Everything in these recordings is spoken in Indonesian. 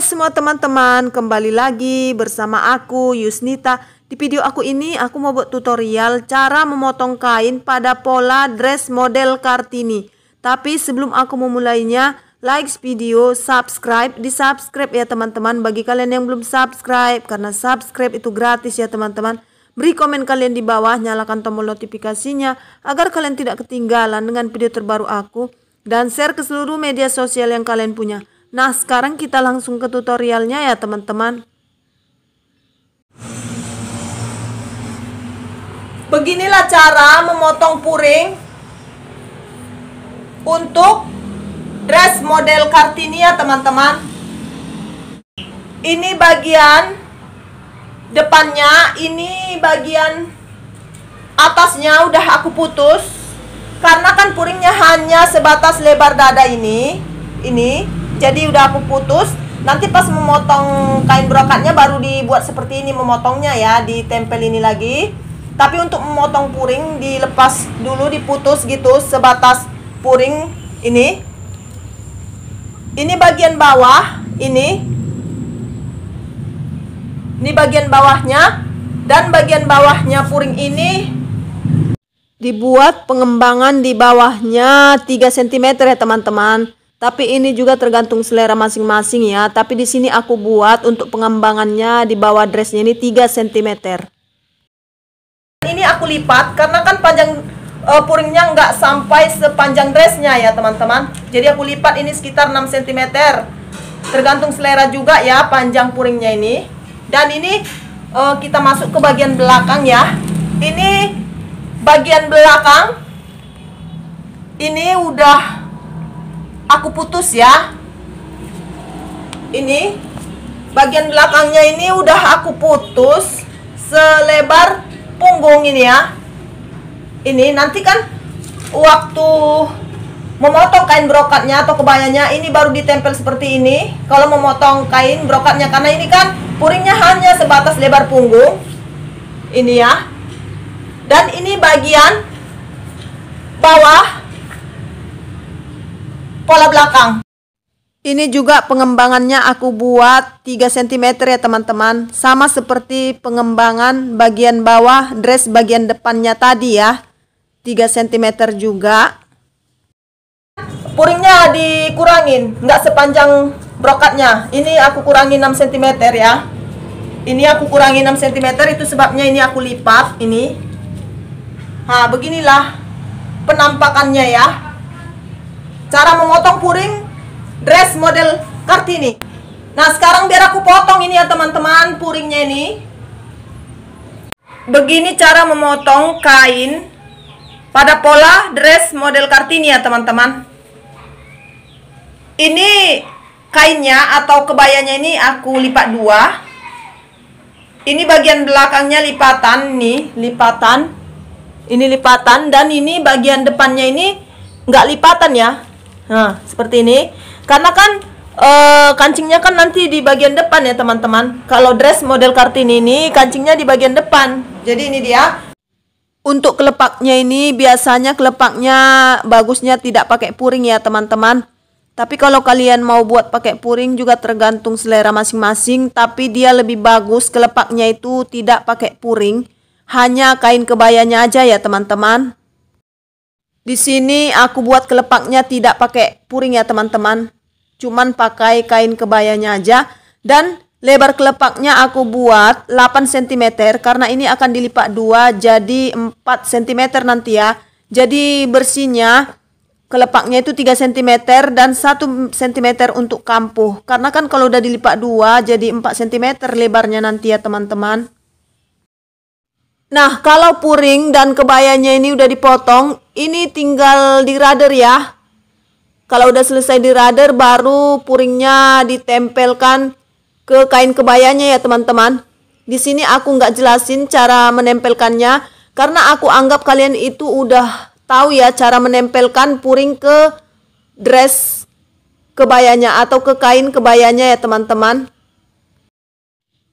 Hai semua teman-teman, kembali lagi bersama aku Yusnita. Di video aku ini aku mau buat tutorial cara memotong kain pada pola dress model Kartini. Tapi sebelum aku memulainya, like video, subscribe, di subscribe ya teman-teman. Bagi kalian yang belum subscribe, karena subscribe itu gratis ya teman-teman. Beri komen kalian di bawah, nyalakan tombol notifikasinya agar kalian tidak ketinggalan dengan video terbaru aku. Dan share ke seluruh media sosial yang kalian punya. Nah, sekarang kita langsung ke tutorialnya ya, teman-teman. Beginilah cara memotong puring untuk dress model Kartini ya, teman-teman. Ini bagian depannya, ini bagian atasnya udah aku putus. Karena kan puringnya hanya sebatas lebar dada ini. Ini jadi udah aku putus nanti pas memotong kain brokatnya baru dibuat seperti ini memotongnya ya ditempel ini lagi tapi untuk memotong puring dilepas dulu diputus gitu sebatas puring ini ini bagian bawah ini ini bagian bawahnya dan bagian bawahnya puring ini dibuat pengembangan di bawahnya 3 cm ya teman-teman tapi ini juga tergantung selera masing-masing ya. Tapi di sini aku buat untuk pengembangannya di bawah dressnya ini 3 cm. Ini aku lipat karena kan panjang uh, puringnya nggak sampai sepanjang dressnya ya teman-teman. Jadi aku lipat ini sekitar 6 cm. Tergantung selera juga ya panjang puringnya ini. Dan ini uh, kita masuk ke bagian belakang ya. Ini bagian belakang ini udah aku putus ya ini bagian belakangnya ini udah aku putus selebar punggung ini ya ini nanti kan waktu memotong kain brokatnya atau kebayanya ini baru ditempel seperti ini kalau memotong kain brokatnya karena ini kan puringnya hanya sebatas lebar punggung ini ya dan ini bagian bawah pola belakang. Ini juga pengembangannya aku buat 3 cm ya teman-teman. Sama seperti pengembangan bagian bawah dress bagian depannya tadi ya. 3 cm juga. Puringnya dikurangin, nggak sepanjang brokatnya. Ini aku kurangi 6 cm ya. Ini aku kurangi 6 cm itu sebabnya ini aku lipat ini. Nah, beginilah penampakannya ya. Cara memotong puring dress model Kartini. Nah, sekarang biar aku potong ini ya teman-teman puringnya ini. Begini cara memotong kain pada pola dress model Kartini ya teman-teman. Ini kainnya atau kebayanya ini aku lipat dua. Ini bagian belakangnya lipatan nih, lipatan. Ini lipatan dan ini bagian depannya ini nggak lipatan ya, Nah, seperti ini. Karena kan e, kancingnya kan nanti di bagian depan ya, teman-teman. Kalau dress model Kartini ini kancingnya di bagian depan. Jadi ini dia. Untuk kelepaknya ini biasanya kelepaknya bagusnya tidak pakai puring ya, teman-teman. Tapi kalau kalian mau buat pakai puring juga tergantung selera masing-masing, tapi dia lebih bagus kelepaknya itu tidak pakai puring, hanya kain kebayanya aja ya, teman-teman. Di sini aku buat kelepaknya tidak pakai puring ya teman-teman. Cuman pakai kain kebayanya aja. Dan lebar kelepaknya aku buat 8 cm karena ini akan dilipat 2 jadi 4 cm nanti ya. Jadi bersihnya kelepaknya itu 3 cm dan 1 cm untuk kampuh. Karena kan kalau udah dilipat 2 jadi 4 cm lebarnya nanti ya teman-teman. Nah, kalau puring dan kebayanya ini udah dipotong, ini tinggal dirader ya. Kalau udah selesai dirader, baru puringnya ditempelkan ke kain kebayanya ya teman-teman. Di sini aku nggak jelasin cara menempelkannya, karena aku anggap kalian itu udah tahu ya cara menempelkan puring ke dress kebayanya atau ke kain kebayanya ya teman-teman.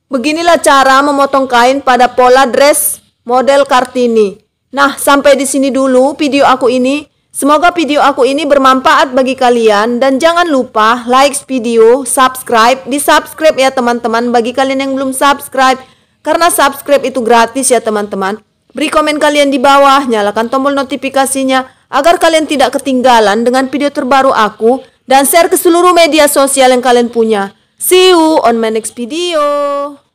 Beginilah cara memotong kain pada pola dress model Kartini. Nah, sampai di sini dulu video aku ini. Semoga video aku ini bermanfaat bagi kalian dan jangan lupa like video, subscribe, di-subscribe ya teman-teman bagi kalian yang belum subscribe karena subscribe itu gratis ya teman-teman. Beri komen kalian di bawah, nyalakan tombol notifikasinya agar kalian tidak ketinggalan dengan video terbaru aku dan share ke seluruh media sosial yang kalian punya. See you on my next video.